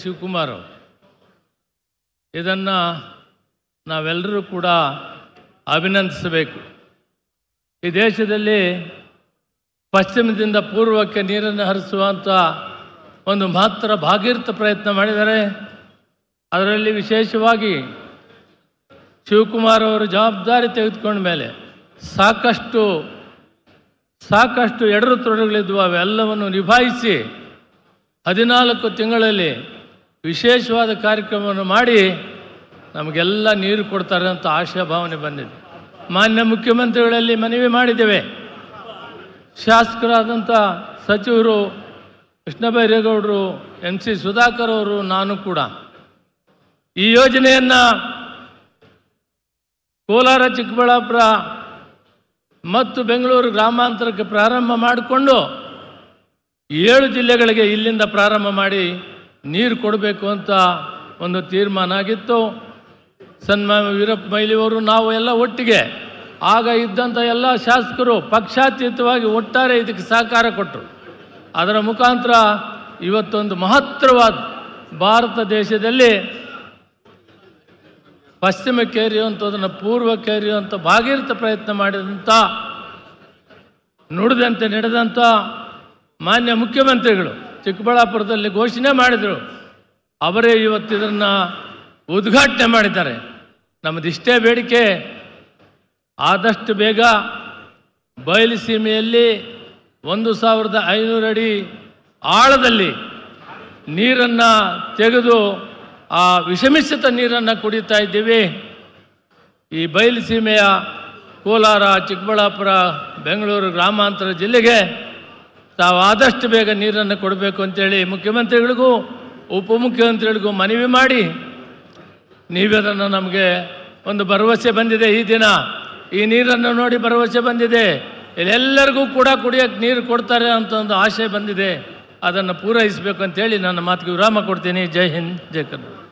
ಶಿವಕುಮಾರ್ ಇದನ್ನು ನಾವೆಲ್ಲರೂ ಕೂಡ ಅಭಿನಂದಿಸಬೇಕು ಈ ದೇಶದಲ್ಲಿ ಪಶ್ಚಿಮದಿಂದ ಪೂರ್ವಕ್ಕೆ ನೀರನ್ನು ಹರಿಸುವಂಥ ಒಂದು ಮಹತ್ತರ ಭಾಗೀರ್ಥ ಪ್ರಯತ್ನ ಮಾಡಿದ್ದಾರೆ ಅದರಲ್ಲಿ ವಿಶೇಷವಾಗಿ ಶಿವಕುಮಾರ್ ಅವರು ಜವಾಬ್ದಾರಿ ತೆಗೆದುಕೊಂಡ ಮೇಲೆ ಸಾಕಷ್ಟು ಸಾಕಷ್ಟು ಎಡರು ತೊಡರುಗಳಿದ್ವು ಅವೆಲ್ಲವನ್ನು ನಿಭಾಯಿಸಿ ಹದಿನಾಲ್ಕು ತಿಂಗಳಲ್ಲಿ ವಿಶೇಷವಾದ ಕಾರ್ಯಕ್ರಮವನ್ನು ಮಾಡಿ ನಮಗೆಲ್ಲ ನೀರು ಕೊಡ್ತಾರೆ ಅಂತ ಭಾವನೆ ಬಂದಿದೆ ಮಾನ್ಯ ಮುಖ್ಯಮಂತ್ರಿಗಳಲ್ಲಿ ಮನವಿ ಮಾಡಿದ್ದೇವೆ ಶಾಸಕರಾದಂಥ ಸಚಿವರು ಕೃಷ್ಣಬೈರೇಗೌಡರು ಎನ್ ಸಿ ಸುಧಾಕರ್ ಅವರು ನಾನು ಕೂಡ ಈ ಯೋಜನೆಯನ್ನು ಕೋಲಾರ ಚಿಕ್ಕಬಳ್ಳಾಪುರ ಮತ್ತು ಬೆಂಗಳೂರು ಗ್ರಾಮಾಂತರಕ್ಕೆ ಪ್ರಾರಂಭ ಮಾಡಿಕೊಂಡು ಏಳು ಜಿಲ್ಲೆಗಳಿಗೆ ಇಲ್ಲಿಂದ ಪ್ರಾರಂಭ ಮಾಡಿ ನೀರು ಕೊಡಬೇಕು ಅಂತ ಒಂದು ತೀರ್ಮಾನ ಆಗಿತ್ತು ಸನ್ಮಾನ ವೀರಪ್ಪ ಮೈಲಿಯವರು ನಾವು ಎಲ್ಲ ಒಟ್ಟಿಗೆ ಆಗ ಇದ್ದಂಥ ಎಲ್ಲ ಶಾಸಕರು ಪಕ್ಷಾತೀತವಾಗಿ ಒಟ್ಟಾರೆ ಇದಕ್ಕೆ ಸಹಕಾರ ಕೊಟ್ಟರು ಅದರ ಮುಖಾಂತರ ಇವತ್ತೊಂದು ಮಹತ್ತರವಾದ ಭಾರತ ದೇಶದಲ್ಲಿ ಪಶ್ಚಿಮ ಕೇರಿಯುವಂಥದನ್ನು ಪೂರ್ವ ಕೇರಿಯುವಂಥ ಭಾಗೀರಥ ಪ್ರಯತ್ನ ಮಾಡಿದಂಥ ನುಡಿದಂತೆ ನಡೆದಂಥ ಮಾನ್ಯ ಮುಖ್ಯಮಂತ್ರಿಗಳು ಚಿಕ್ಕಬಳ್ಳಾಪುರದಲ್ಲಿ ಘೋಷಣೆ ಮಾಡಿದರು ಅವರೇ ಇವತ್ತು ಇದನ್ನು ಉದ್ಘಾಟನೆ ಮಾಡಿದ್ದಾರೆ ನಮ್ಮದಿಷ್ಟೇ ಬೇಡಿಕೆ ಆದಷ್ಟು ಬೇಗ ಬಯಲುಸೀಮೆಯಲ್ಲಿ ಒಂದು ಸಾವಿರದ ಐನೂರು ಅಡಿ ಆಳದಲ್ಲಿ ನೀರನ್ನು ತೆಗೆದು ಆ ವಿಷಮಿಶ್ರಿತ ನೀರನ್ನು ಕುಡಿತಾ ಇದ್ದೀವಿ ಈ ಬಯಲುಸೀಮೆಯ ಕೋಲಾರ ಚಿಕ್ಕಬಳ್ಳಾಪುರ ಬೆಂಗಳೂರು ಗ್ರಾಮಾಂತರ ಜಿಲ್ಲೆಗೆ ತಾವಾದಷ್ಟು ಬೇಗ ನೀರನ್ನು ಕೊಡಬೇಕು ಅಂತೇಳಿ ಮುಖ್ಯಮಂತ್ರಿಗಳಿಗೂ ಉಪಮುಖ್ಯಮಂತ್ರಿಗಳಿಗೂ ಮನವಿ ಮಾಡಿ ಅದನ್ನು ನಮಗೆ ಒಂದು ಭರವಸೆ ಬಂದಿದೆ ಈ ದಿನ ಈ ನೀರನ್ನು ನೋಡಿ ಭರವಸೆ ಬಂದಿದೆ ಎಲ್ಲರಿಗೂ ಕೂಡ ಕುಡಿಯೋಕ್ಕೆ ನೀರು ಕೊಡ್ತಾರೆ ಅಂತ ಒಂದು ಆಶೆ ಬಂದಿದೆ ಅದನ್ನು ಪೂರೈಸಬೇಕು ಅಂತೇಳಿ ನನ್ನ ಮಾತಿಗೆ ವಿರಾಮ ಕೊಡ್ತೀನಿ ಜೈ ಹಿಂದ್ ಜೈ ಕರ್ನಾಟಕ